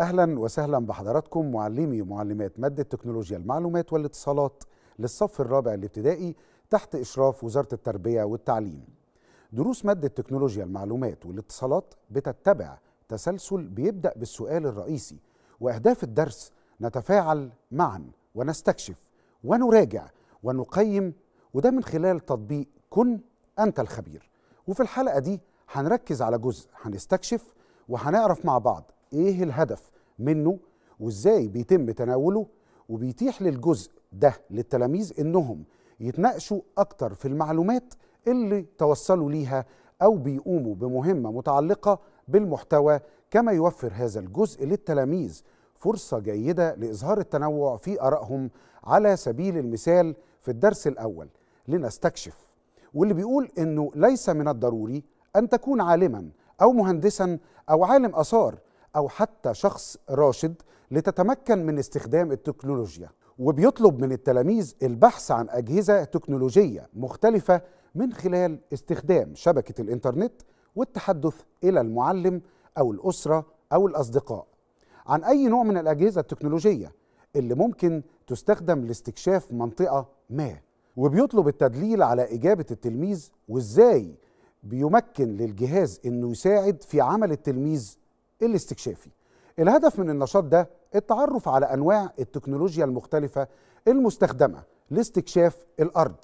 اهلا وسهلا بحضراتكم معلمي ومعلمات ماده تكنولوجيا المعلومات والاتصالات للصف الرابع الابتدائي تحت اشراف وزاره التربيه والتعليم. دروس ماده تكنولوجيا المعلومات والاتصالات بتتبع تسلسل بيبدا بالسؤال الرئيسي واهداف الدرس نتفاعل معا ونستكشف ونراجع ونقيم وده من خلال تطبيق كن انت الخبير. وفي الحلقه دي هنركز على جزء هنستكشف وهنعرف مع بعض ايه الهدف منه وازاي بيتم تناوله وبيتيح للجزء ده للتلاميذ انهم يتناقشوا اكتر في المعلومات اللي توصلوا ليها او بيقوموا بمهمه متعلقه بالمحتوى كما يوفر هذا الجزء للتلاميذ فرصه جيده لاظهار التنوع في ارائهم على سبيل المثال في الدرس الاول لنستكشف واللي بيقول انه ليس من الضروري ان تكون عالما او مهندسا او عالم اثار أو حتى شخص راشد لتتمكن من استخدام التكنولوجيا وبيطلب من التلاميذ البحث عن أجهزة تكنولوجية مختلفة من خلال استخدام شبكة الإنترنت والتحدث إلى المعلم أو الأسرة أو الأصدقاء عن أي نوع من الأجهزة التكنولوجية اللي ممكن تستخدم لاستكشاف منطقة ما وبيطلب التدليل على إجابة التلميذ وإزاي بيمكن للجهاز إنه يساعد في عمل التلميذ الاستكشافي الهدف من النشاط ده التعرف على أنواع التكنولوجيا المختلفة المستخدمة لاستكشاف الأرض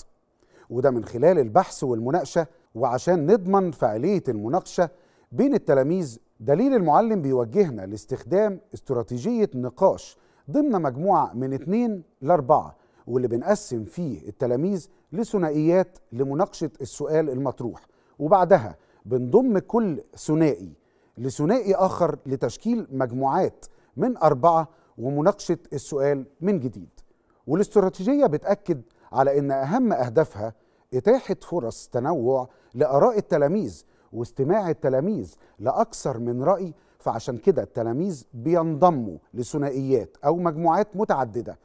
وده من خلال البحث والمناقشة وعشان نضمن فعالية المناقشة بين التلاميذ دليل المعلم بيوجهنا لاستخدام استراتيجية نقاش ضمن مجموعة من اتنين لأربعة واللي بنقسم فيه التلاميذ لثنائيات لمناقشة السؤال المطروح وبعدها بنضم كل ثنائي لثنائي آخر لتشكيل مجموعات من أربعة ومناقشة السؤال من جديد والاستراتيجية بتأكد على أن أهم أهدافها إتاحة فرص تنوع لآراء التلاميذ واستماع التلاميذ لأكثر من رأي فعشان كده التلاميذ بينضموا لثنائيات أو مجموعات متعددة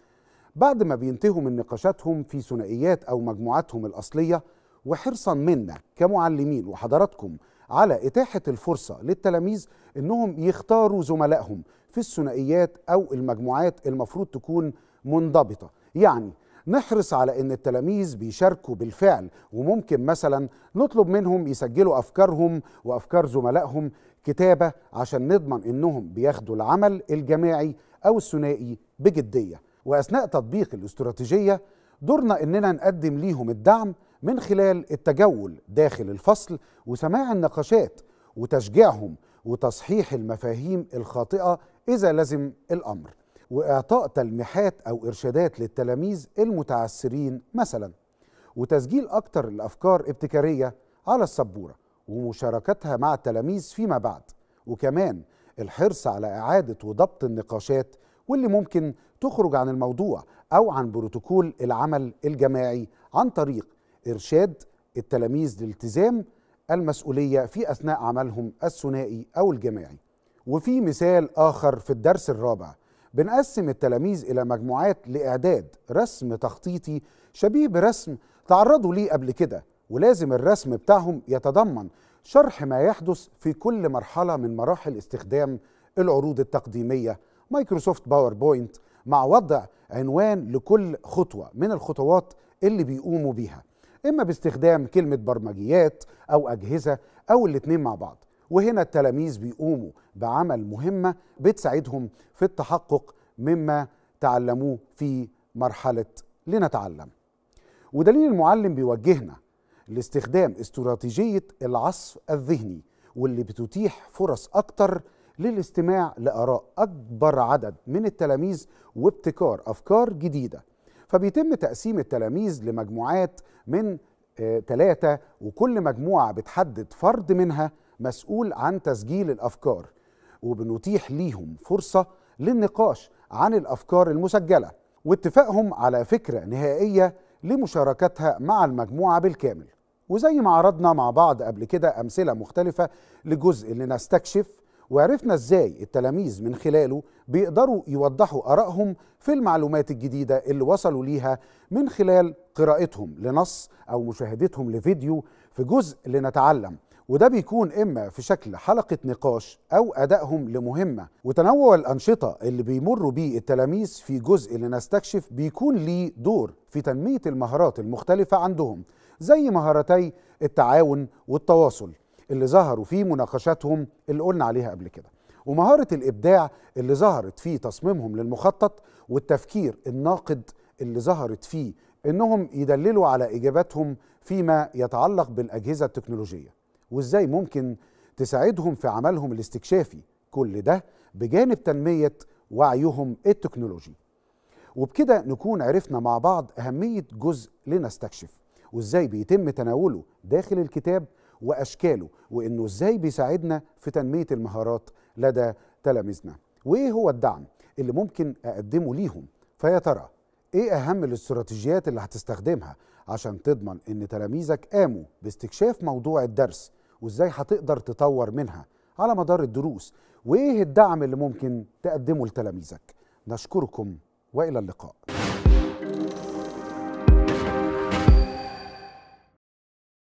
بعد ما بينتهوا من نقاشاتهم في ثنائيات أو مجموعاتهم الأصلية وحرصا منا كمعلمين وحضراتكم على إتاحة الفرصة للتلاميذ أنهم يختاروا زملائهم في الثنائيات أو المجموعات المفروض تكون منضبطة يعني نحرص على ان التلاميذ بيشاركوا بالفعل وممكن مثلا نطلب منهم يسجلوا افكارهم وافكار زملائهم كتابه عشان نضمن انهم بياخدوا العمل الجماعي او الثنائي بجديه واثناء تطبيق الاستراتيجيه دورنا اننا نقدم ليهم الدعم من خلال التجول داخل الفصل وسماع النقاشات وتشجيعهم وتصحيح المفاهيم الخاطئه اذا لزم الامر واعطاء تلميحات او ارشادات للتلاميذ المتعسرين مثلا وتسجيل اكثر الافكار ابتكاريه على السبوره ومشاركتها مع التلاميذ فيما بعد وكمان الحرص على اعاده وضبط النقاشات واللي ممكن تخرج عن الموضوع او عن بروتوكول العمل الجماعي عن طريق إرشاد التلاميذ لالتزام المسؤولية في أثناء عملهم الثنائي أو الجماعي وفي مثال آخر في الدرس الرابع بنقسم التلاميذ إلى مجموعات لإعداد رسم تخطيطي شبيه برسم تعرضوا ليه قبل كده ولازم الرسم بتاعهم يتضمن شرح ما يحدث في كل مرحلة من مراحل استخدام العروض التقديمية مايكروسوفت باوربوينت مع وضع عنوان لكل خطوة من الخطوات اللي بيقوموا بيها إما باستخدام كلمة برمجيات أو أجهزة أو الاتنين مع بعض وهنا التلاميذ بيقوموا بعمل مهمة بتساعدهم في التحقق مما تعلموه في مرحلة لنتعلم ودليل المعلم بيوجهنا لاستخدام استراتيجية العصف الذهني واللي بتتيح فرص أكتر للاستماع لآراء أكبر عدد من التلاميذ وابتكار أفكار جديدة فبيتم تقسيم التلاميذ لمجموعات من ثلاثة آه، وكل مجموعة بتحدد فرد منها مسؤول عن تسجيل الأفكار وبنتيح ليهم فرصة للنقاش عن الأفكار المسجلة واتفاقهم على فكرة نهائية لمشاركتها مع المجموعة بالكامل وزي ما عرضنا مع بعض قبل كده أمثلة مختلفة لجزء لنستكشف وعرفنا ازاي التلاميذ من خلاله بيقدروا يوضحوا آرائهم في المعلومات الجديدة اللي وصلوا ليها من خلال قراءتهم لنص أو مشاهدتهم لفيديو في جزء لنتعلم وده بيكون إما في شكل حلقة نقاش أو أدائهم لمهمة وتنوع الأنشطة اللي بيمروا بيه التلاميذ في جزء لنستكشف بيكون ليه دور في تنمية المهارات المختلفة عندهم زي مهارتي التعاون والتواصل اللي ظهروا في مناقشاتهم اللي قلنا عليها قبل كده ومهارة الإبداع اللي ظهرت في تصميمهم للمخطط والتفكير الناقد اللي ظهرت فيه إنهم يدللوا على إجاباتهم فيما يتعلق بالأجهزة التكنولوجية وإزاي ممكن تساعدهم في عملهم الاستكشافي كل ده بجانب تنمية وعيهم التكنولوجي وبكده نكون عرفنا مع بعض أهمية جزء لنستكشف وإزاي بيتم تناوله داخل الكتاب واشكاله وانه ازاي بيساعدنا في تنميه المهارات لدى تلاميذنا وايه هو الدعم اللي ممكن اقدمه ليهم فيا ترى ايه اهم الاستراتيجيات اللي هتستخدمها عشان تضمن ان تلاميذك قاموا باستكشاف موضوع الدرس وازاي هتقدر تطور منها على مدار الدروس وايه الدعم اللي ممكن تقدمه لتلاميذك نشكركم والى اللقاء